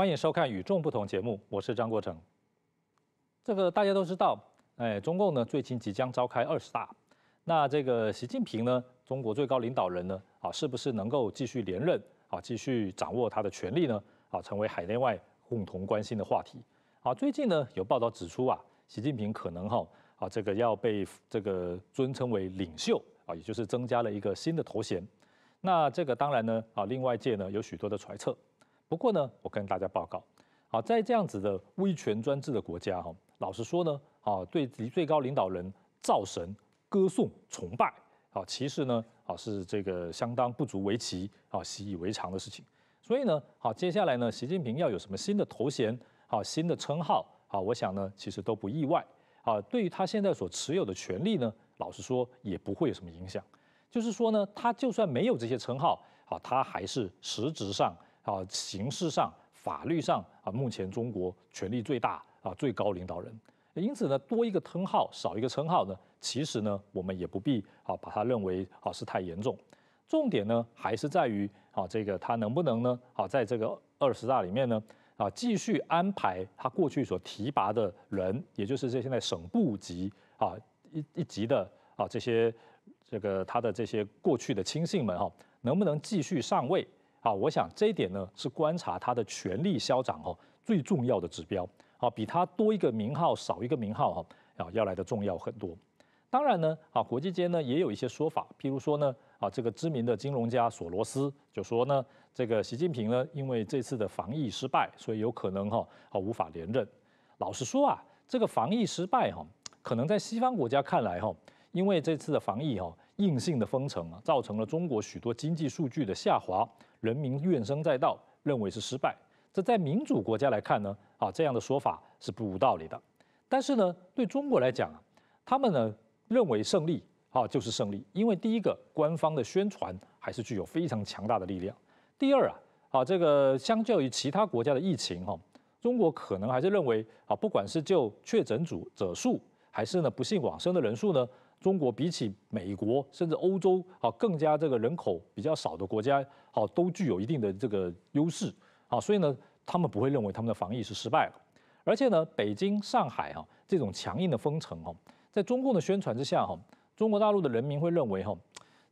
欢迎收看《与众不同》节目，我是张国成。这个大家都知道，哎，中共呢最近即将召开二十大，那这个习近平呢，中国最高领导人呢，啊，是不是能够继续连任啊，继续掌握他的权力呢？啊，成为海内外共同关心的话题。啊，最近呢有报道指出啊，习近平可能哈啊这个要被这个尊称为领袖啊，也就是增加了一个新的头衔。那这个当然呢啊，另外界呢有许多的揣测。不过呢，我跟大家报告，啊，在这样子的威权专制的国家哈，老实说呢，啊，对最高领导人造神、歌颂、崇拜，啊，其实呢，啊，是这个相当不足为奇啊，习以为常的事情。所以呢，好，接下来呢，习近平要有什么新的头衔啊、新的称号啊，我想呢，其实都不意外啊。对于他现在所持有的权利呢，老实说也不会有什么影响。就是说呢，他就算没有这些称号啊，他还是实质上。啊，形式上、法律上啊，目前中国权力最大啊，最高领导人。因此呢，多一个称号，少一个称号呢，其实呢，我们也不必啊，把它认为啊是太严重。重点呢，还是在于啊，这个他能不能呢，啊，在这个二十大里面呢，啊，继续安排他过去所提拔的人，也就是这现在省部级啊一一级的啊这些这个他的这些过去的亲信们哈，能不能继续上位？啊，我想这一点呢是观察他的权力消长哦最重要的指标。啊，比他多一个名号少一个名号哈，要来的重要很多。当然呢，啊，国际间呢也有一些说法，譬如说呢，啊，这个知名的金融家索罗斯就说呢，这个习近平呢因为这次的防疫失败，所以有可能哈啊无法连任。老实说啊，这个防疫失败哈，可能在西方国家看来哈，因为这次的防疫哈。硬性的封城啊，造成了中国许多经济数据的下滑，人民怨声载道，认为是失败。这在民主国家来看呢，啊，这样的说法是不无道理的。但是呢，对中国来讲啊，他们呢认为胜利啊就是胜利，因为第一个，官方的宣传还是具有非常强大的力量。第二啊，啊这个相较于其他国家的疫情哈，中国可能还是认为啊，不管是就确诊组者数，还是呢不幸往生的人数呢。中国比起美国甚至欧洲啊更加这个人口比较少的国家啊都具有一定的这个优势啊，所以呢他们不会认为他们的防疫是失败了，而且呢北京上海啊这种强硬的封城哈，在中共的宣传之下哈，中国大陆的人民会认为哈，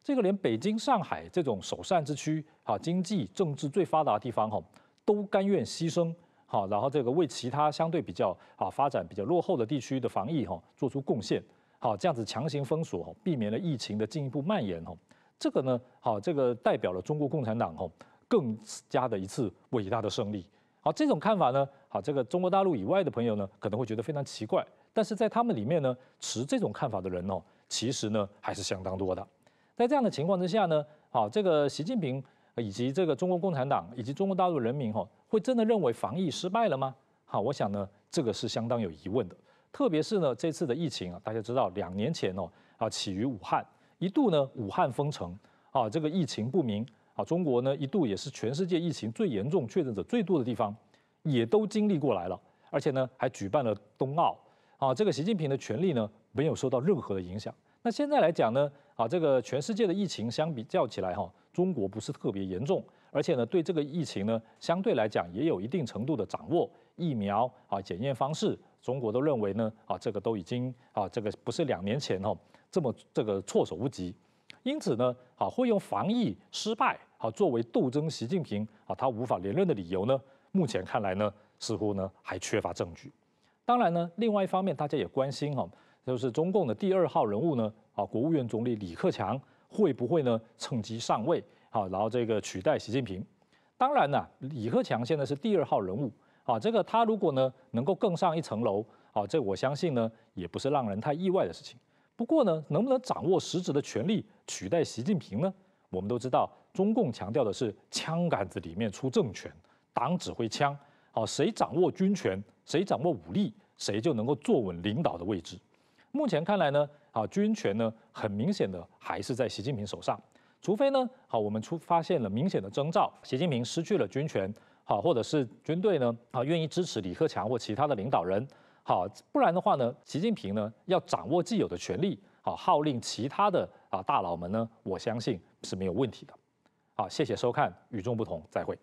这个连北京上海这种首善之区哈经济政治最发达的地方哈都甘愿牺牲哈，然后这个为其他相对比较啊发展比较落后的地区的防疫哈做出贡献。好，这样子强行封锁，避免了疫情的进一步蔓延，哈，这个呢，好，这个代表了中国共产党，哈，更加的一次伟大的胜利，好，这种看法呢，好，这个中国大陆以外的朋友呢，可能会觉得非常奇怪，但是在他们里面呢，持这种看法的人，哦，其实呢，还是相当多的，在这样的情况之下呢，好，这个习近平以及这个中国共产党以及中国大陆人民，哈，会真的认为防疫失败了吗？好，我想呢，这个是相当有疑问的。特别是呢，这次的疫情啊，大家知道，两年前哦，啊起于武汉，一度呢武汉封城，啊这个疫情不明，啊中国呢一度也是全世界疫情最严重、确诊者最多的地方，也都经历过来了，而且呢还举办了冬奥，啊这个习近平的权力呢没有受到任何的影响。那现在来讲呢，啊这个全世界的疫情相比较起来哈，中国不是特别严重，而且呢对这个疫情呢相对来讲也有一定程度的掌握，疫苗啊检验方式。中国都认为呢，啊，这个都已经啊，这个不是两年前哈这么这个措手不及，因此呢，啊，会用防疫失败，啊作为斗争习近平啊他无法连任的理由呢，目前看来呢，似乎呢还缺乏证据。当然呢，另外一方面大家也关心哈，就是中共的第二号人物呢，啊，国务院总理李克强会不会呢趁机上位，啊，然后这个取代习近平？当然呢，李克强现在是第二号人物。啊，这个他如果呢能够更上一层楼，啊，这我相信呢也不是让人太意外的事情。不过呢，能不能掌握实质的权力取代习近平呢？我们都知道，中共强调的是枪杆子里面出政权，党指挥枪。好，谁掌握军权，谁掌握武力，谁就能够坐稳领导的位置。目前看来呢，啊，军权呢很明显的还是在习近平手上。除非呢，好，我们出发现了明显的征兆，习近平失去了军权。好，或者是军队呢？啊，愿意支持李克强或其他的领导人。好，不然的话呢，习近平呢要掌握既有的权力，好号令其他的啊大佬们呢，我相信是没有问题的。好，谢谢收看《与众不同》，再会。